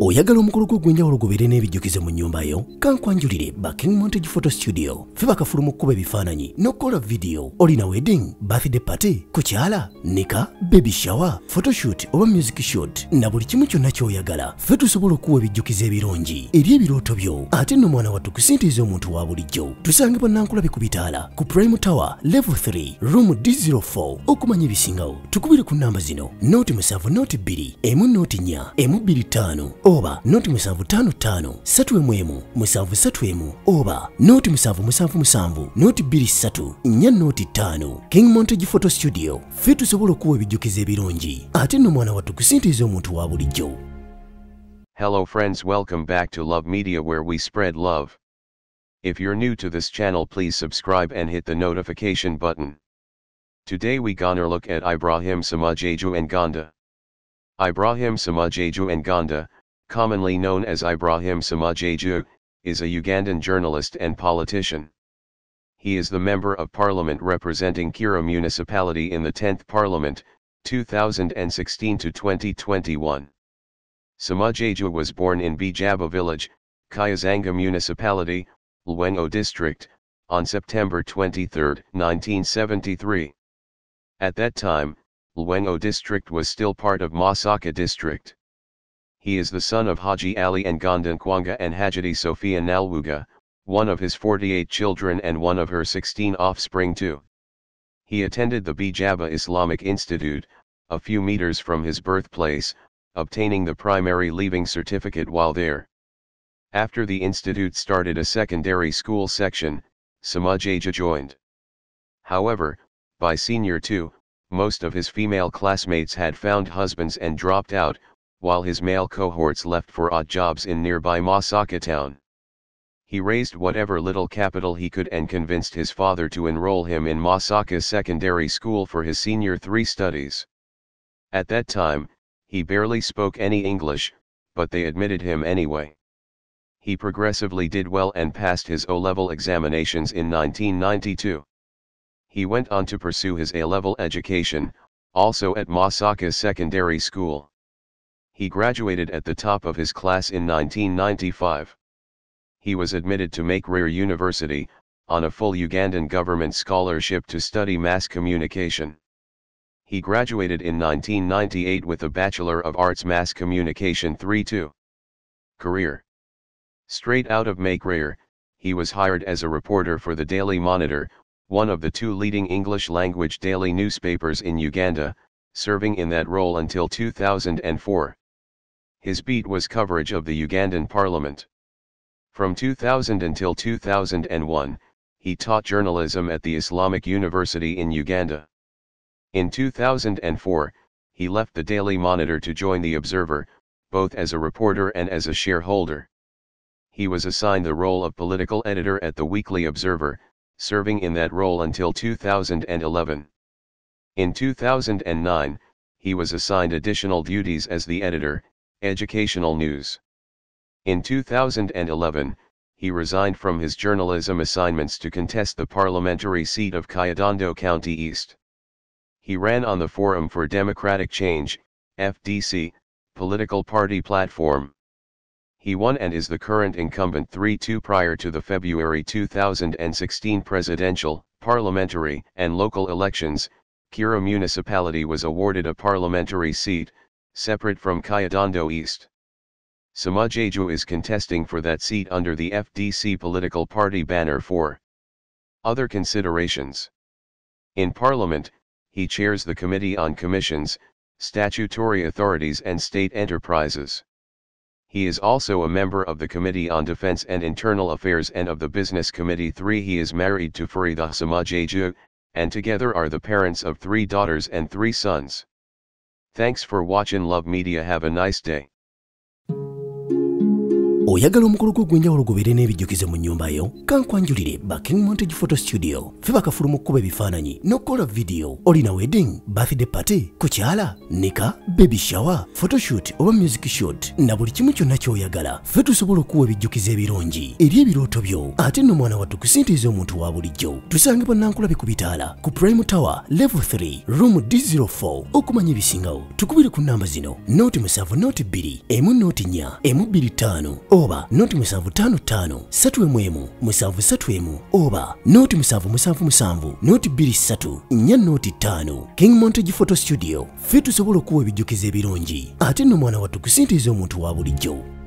oyagala omukolo gwo ogw'enjawulo gubeere n'ebijjukize mu nnyumba yo kankwanjulire baking montage photo studio fe bakafuluma okkuba ebifaananyi n'okukola vidiyo olina wedding birthday party kukyala nika baby shower photoshoot oba music shoot na buli kimu kyonna ky'oyagala fe tusobola okkuwa ebijjukizo ebirungi eri ebirooto byo ate n'omwana mwana wattu kusintiiza omuntu wa bulijjo tusange bannankulabe ku bitaala ku prime tower level 3 room d04 okumanya ebisingawo tukubire ku nnamba zino noti musanvu noti 2 emu noti nnya emu 25 oba noti musanvu satu emu emu musanvu satu emu oba noti musanvu musanvu musanvu noti noti king montage photo studio mwana Hello friends welcome back to Love Media where we spread love. If you're new to this channel please subscribe and hit the notification button. Today we gonna look at Ibrahim Samajeju and Ganda. Ibrahim Samajeju and Ganda commonly known as Ibrahim Samajaju, is a Ugandan journalist and politician. He is the Member of Parliament representing Kira Municipality in the 10th Parliament, 2016 to 2021. Samajaju was born in Bijaba village, Kayazanga Municipality, Luengo district, on September 23, 1973. At that time, Luengo district was still part of Masaka district he is the son of Haji Ali and Kwanga and Hajati Sophia Nalwuga, one of his 48 children and one of her 16 offspring too. He attended the Bijaba Islamic Institute, a few meters from his birthplace, obtaining the primary leaving certificate while there. After the institute started a secondary school section, Samajaja joined. However, by senior two, most of his female classmates had found husbands and dropped out, while his male cohorts left for odd jobs in nearby Masaka town. He raised whatever little capital he could and convinced his father to enroll him in Masaka Secondary School for his senior three studies. At that time, he barely spoke any English, but they admitted him anyway. He progressively did well and passed his O-level examinations in 1992. He went on to pursue his A-level education, also at Masaka Secondary School. He graduated at the top of his class in 1995. He was admitted to Makerere University, on a full Ugandan government scholarship to study mass communication. He graduated in 1998 with a Bachelor of Arts Mass Communication 3-2. Career Straight out of Makerere, he was hired as a reporter for the Daily Monitor, one of the two leading English-language daily newspapers in Uganda, serving in that role until 2004 his beat was coverage of the Ugandan parliament. From 2000 until 2001, he taught journalism at the Islamic University in Uganda. In 2004, he left the Daily Monitor to join The Observer, both as a reporter and as a shareholder. He was assigned the role of political editor at the Weekly Observer, serving in that role until 2011. In 2009, he was assigned additional duties as the editor, Educational News. In 2011, he resigned from his journalism assignments to contest the parliamentary seat of Cayodondo County East. He ran on the Forum for Democratic Change, FDC, political party platform. He won and is the current incumbent 3-2 prior to the February 2016 presidential, parliamentary, and local elections, Kira municipality was awarded a parliamentary seat, separate from Cayodondo East. Samajeju is contesting for that seat under the FDC political party banner for other considerations. In Parliament, he chairs the Committee on Commissions, Statutory Authorities and State Enterprises. He is also a member of the Committee on Defense and Internal Affairs and of the Business Committee 3. He is married to Farida Samajeju, and together are the parents of three daughters and three sons. Thanks for watching Love Media have a nice day. oyagala omukolo gwo ogw'enjawulo gubeere n'ebijjukize mu nnyumba yo kankwanjulire king montage photo studio fe mu kkuba ebifaananyi n'okukola vidiyo olina wedding birthday party kukyala nika baby shower photoshoot oba music shoot na buli kimu kyonna ky'oyagala fe tusobola okuwa ebijjukizo ebirungi eri ebirooto byo ate nno mwana wattu kusintiiza omuntu wa bulijjo tusange bannankulabe ku bitaala ku prime tower level 3 room d04 okumanya ebisingawo tukubire ku namba zino noti musanvu noti 2 emu noti nnya emu 25 oba nooti musanvu ttaano ttaano satu emu emu musanvu satu emu oba nooti musanvu musanvu musanvu nooti bbiri ssatu nnya nooti ttaano king montage photo studio fe tusobola okuwa ebijjukizo ebirungi ate nno mwana wattu kusinteeza omuntu wa bulijjo